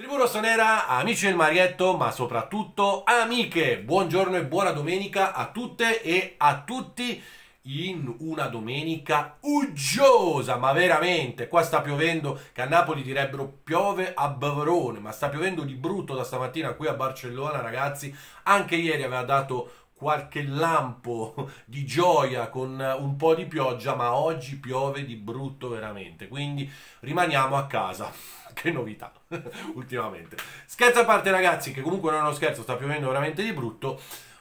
Tribù Rossonera, amici del Marietto, ma soprattutto amiche, buongiorno e buona domenica a tutte e a tutti in una domenica uggiosa, ma veramente, qua sta piovendo, che a Napoli direbbero piove a Bavarone, ma sta piovendo di brutto da stamattina qui a Barcellona, ragazzi, anche ieri aveva dato qualche lampo di gioia con un po' di pioggia, ma oggi piove di brutto veramente, quindi rimaniamo a casa. Che novità, ultimamente. Scherzo a parte ragazzi, che comunque non è uno scherzo, sta piovendo veramente di brutto.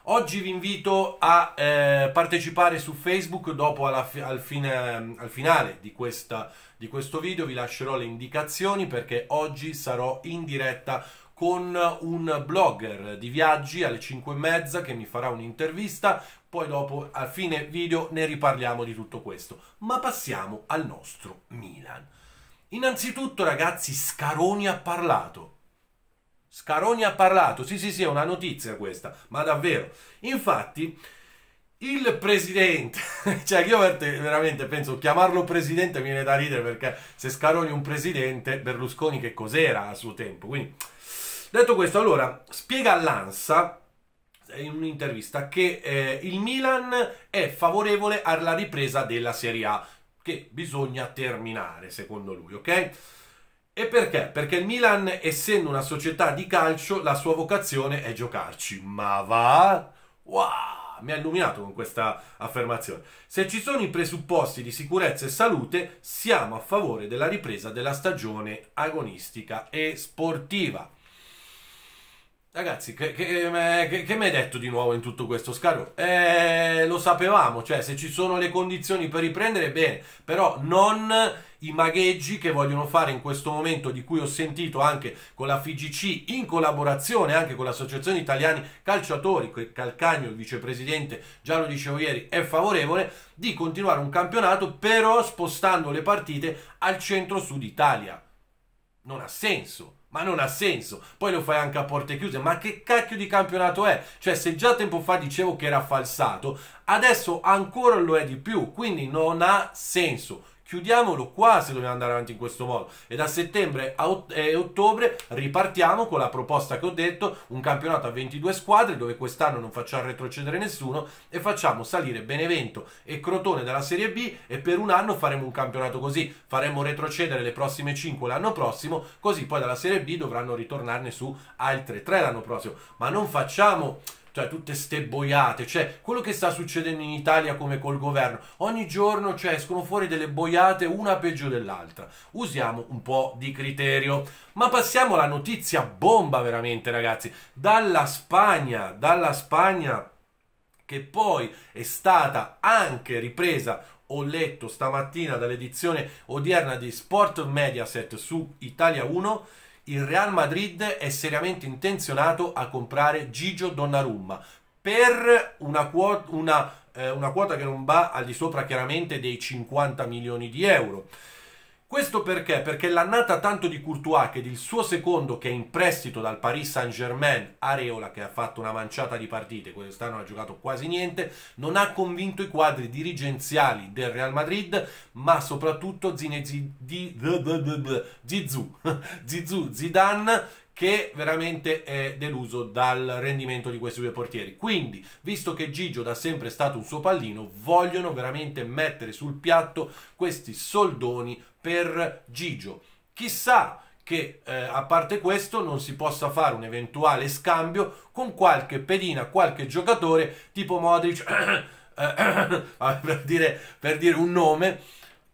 Oggi vi invito a eh, partecipare su Facebook dopo fi al, fine, al, finale di, questa, di questo video, vi lascerò le indicazioni perché oggi sarò in diretta con un blogger di viaggi alle 5 e mezza che mi farà un'intervista, poi dopo a fine video ne riparliamo di tutto questo. Ma passiamo al nostro Milan. Innanzitutto ragazzi Scaroni ha parlato. Scaroni ha parlato, sì sì sì è una notizia questa, ma davvero. Infatti il presidente, cioè io veramente penso chiamarlo presidente mi viene da ridere perché se Scaroni è un presidente, Berlusconi che cos'era a suo tempo? Quindi Detto questo, allora, spiega l'ANSA eh, in un'intervista che eh, il Milan è favorevole alla ripresa della Serie A, che bisogna terminare, secondo lui, ok? E perché? Perché il Milan, essendo una società di calcio, la sua vocazione è giocarci. Ma va? Wow! Mi ha illuminato con questa affermazione. Se ci sono i presupposti di sicurezza e salute, siamo a favore della ripresa della stagione agonistica e sportiva. Ragazzi, che, che, che, che mi hai detto di nuovo in tutto questo, Scaro? Eh, lo sapevamo, cioè se ci sono le condizioni per riprendere, bene, però non i magheggi che vogliono fare in questo momento, di cui ho sentito anche con la FIGC, in collaborazione anche con l'Associazione Italiani Calciatori, che Calcagno, il vicepresidente, già lo dicevo ieri, è favorevole, di continuare un campionato, però spostando le partite al centro-sud Italia. Non ha senso. Ma non ha senso. Poi lo fai anche a porte chiuse. Ma che cacchio di campionato è? Cioè, se già tempo fa dicevo che era falsato, adesso ancora lo è di più. Quindi non ha senso. Chiudiamolo qua se dobbiamo andare avanti in questo modo. E da settembre a ot eh, ottobre ripartiamo con la proposta che ho detto, un campionato a 22 squadre dove quest'anno non facciamo retrocedere nessuno e facciamo salire Benevento e Crotone dalla Serie B e per un anno faremo un campionato così, faremo retrocedere le prossime 5 l'anno prossimo, così poi dalla Serie B dovranno ritornarne su altre 3 l'anno prossimo. Ma non facciamo cioè tutte ste boiate, cioè quello che sta succedendo in Italia come col governo, ogni giorno cioè, escono fuori delle boiate una peggio dell'altra. Usiamo un po' di criterio, ma passiamo alla notizia bomba veramente ragazzi, dalla Spagna, dalla Spagna che poi è stata anche ripresa ho letto stamattina dall'edizione odierna di Sport Mediaset su Italia 1 il Real Madrid è seriamente intenzionato a comprare Gigio Donnarumma per una quota, una, eh, una quota che non va al di sopra chiaramente dei 50 milioni di euro. Questo perché? Perché l'annata tanto di Courtois che il suo secondo che è in prestito dal Paris Saint Germain, Areola che ha fatto una manciata di partite, quest'anno ha giocato quasi niente, non ha convinto i quadri dirigenziali del Real Madrid, ma soprattutto Zizou Zidane che veramente è deluso dal rendimento di questi due portieri. Quindi, visto che Gigio da sempre è stato un suo pallino, vogliono veramente mettere sul piatto questi soldoni per Gigio. Chissà che eh, a parte questo non si possa fare un eventuale scambio con qualche pedina, qualche giocatore tipo Modric, eh, per, dire, per dire un nome,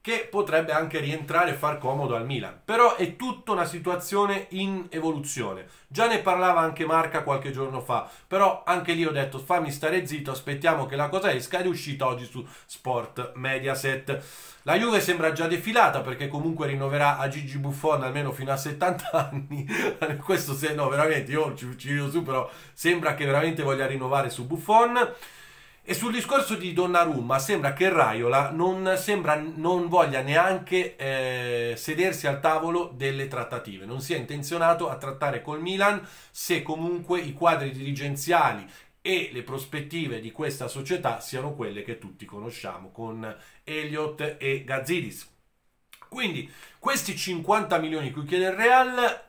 che potrebbe anche rientrare e far comodo al Milan. Però è tutta una situazione in evoluzione. Già ne parlava anche Marca qualche giorno fa, però anche lì ho detto fammi stare zitto, aspettiamo che la cosa esca ed è uscita oggi su Sport Mediaset. La Juve sembra già defilata perché comunque rinnoverà a Gigi Buffon almeno fino a 70 anni. Questo se no, veramente io ci, vedo su, però sembra che veramente voglia rinnovare su Buffon. E sul discorso di Donnarumma sembra che Raiola non, sembra, non voglia neanche eh, sedersi al tavolo delle trattative, non sia intenzionato a trattare col Milan se comunque i quadri dirigenziali e le prospettive di questa società siano quelle che tutti conosciamo con Elliott e Gazzidis. Quindi questi 50 milioni che chiede il Real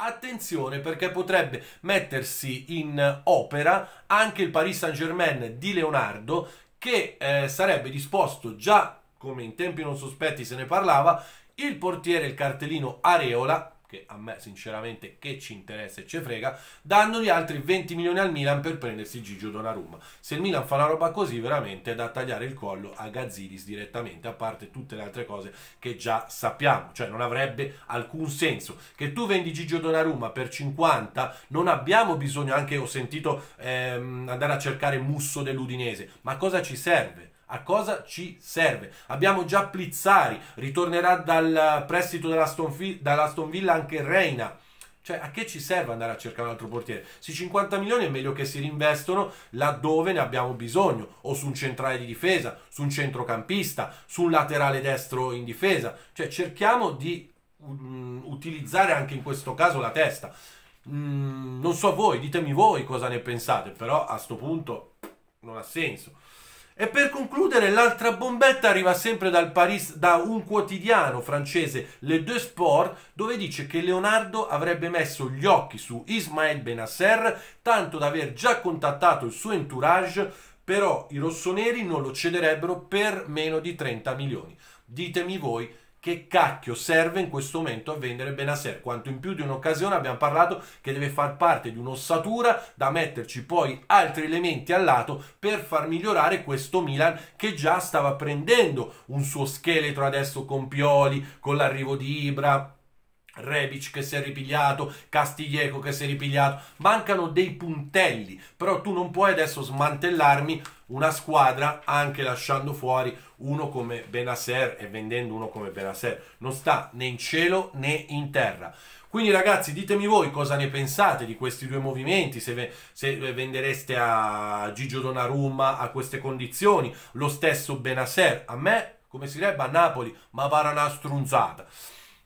Attenzione perché potrebbe mettersi in opera anche il Paris Saint-Germain di Leonardo che eh, sarebbe disposto già, come in tempi non sospetti se ne parlava, il portiere, il cartellino Areola che a me sinceramente che ci interessa e ci frega, danno gli altri 20 milioni al Milan per prendersi Gigio Donnarumma. Se il Milan fa una roba così, veramente è da tagliare il collo a Gazzidis direttamente, a parte tutte le altre cose che già sappiamo, cioè non avrebbe alcun senso. Che tu vendi Gigio Donnarumma per 50, non abbiamo bisogno, anche ho sentito ehm, andare a cercare Musso dell'Udinese, ma cosa ci serve? A cosa ci serve? Abbiamo già Plizzari, ritornerà dal prestito della Stonville anche Reina. Cioè, a che ci serve andare a cercare un altro portiere? Se 50 milioni è meglio che si rinvestono laddove ne abbiamo bisogno, o su un centrale di difesa, su un centrocampista, su un laterale destro in difesa. Cioè, cerchiamo di um, utilizzare anche in questo caso la testa. Mm, non so voi, ditemi voi cosa ne pensate, però a questo punto non ha senso. E per concludere, l'altra bombetta arriva sempre dal Paris, da un quotidiano francese, Le Deux Sports, dove dice che Leonardo avrebbe messo gli occhi su Ismael Benasser, tanto da aver già contattato il suo entourage, però i rossoneri non lo cederebbero per meno di 30 milioni. Ditemi voi che cacchio serve in questo momento a vendere Benaser? Quanto in più di un'occasione abbiamo parlato che deve far parte di un'ossatura da metterci poi altri elementi al lato per far migliorare questo Milan che già stava prendendo un suo scheletro adesso con Pioli, con l'arrivo di Ibra, Rebic che si è ripigliato, Castiglieco che si è ripigliato, mancano dei puntelli, però tu non puoi adesso smantellarmi una squadra anche lasciando fuori uno come Benasser e vendendo uno come Benasser. Non sta né in cielo né in terra. Quindi ragazzi ditemi voi cosa ne pensate di questi due movimenti, se, se vendereste a Gigio Donnarumma a queste condizioni, lo stesso Benasser, a me come si direbbe a Napoli, ma vara una strunzata.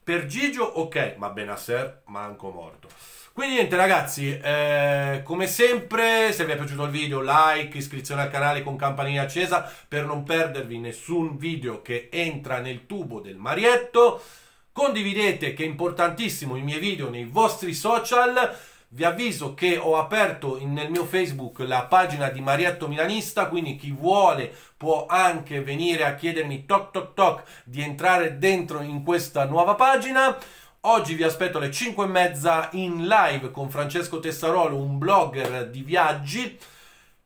Per Gigio ok, ma Benasser manco morto. Quindi niente ragazzi, eh, come sempre, se vi è piaciuto il video, like, iscrizione al canale con campanella accesa per non perdervi nessun video che entra nel tubo del marietto. Condividete, che è importantissimo, i miei video nei vostri social. Vi avviso che ho aperto nel mio Facebook la pagina di Marietto Milanista, quindi chi vuole può anche venire a chiedermi toc toc toc di entrare dentro in questa nuova pagina. Oggi vi aspetto alle 5 e mezza in live con Francesco Tessarolo, un blogger di viaggi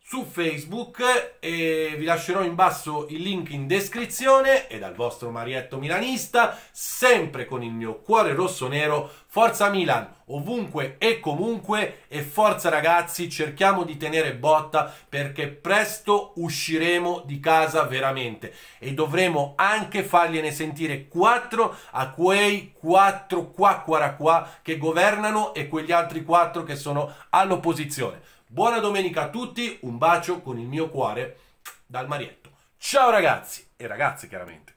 su Facebook e vi lascerò in basso il link in descrizione e dal vostro Marietto Milanista, sempre con il mio cuore rosso-nero, forza Milan, ovunque e comunque e forza ragazzi, cerchiamo di tenere botta perché presto usciremo di casa veramente e dovremo anche fargliene sentire quattro a quei quattro qua qua qua che governano e quegli altri quattro che sono all'opposizione. Buona domenica a tutti, un bacio con il mio cuore dal Marietto. Ciao ragazzi e ragazze chiaramente.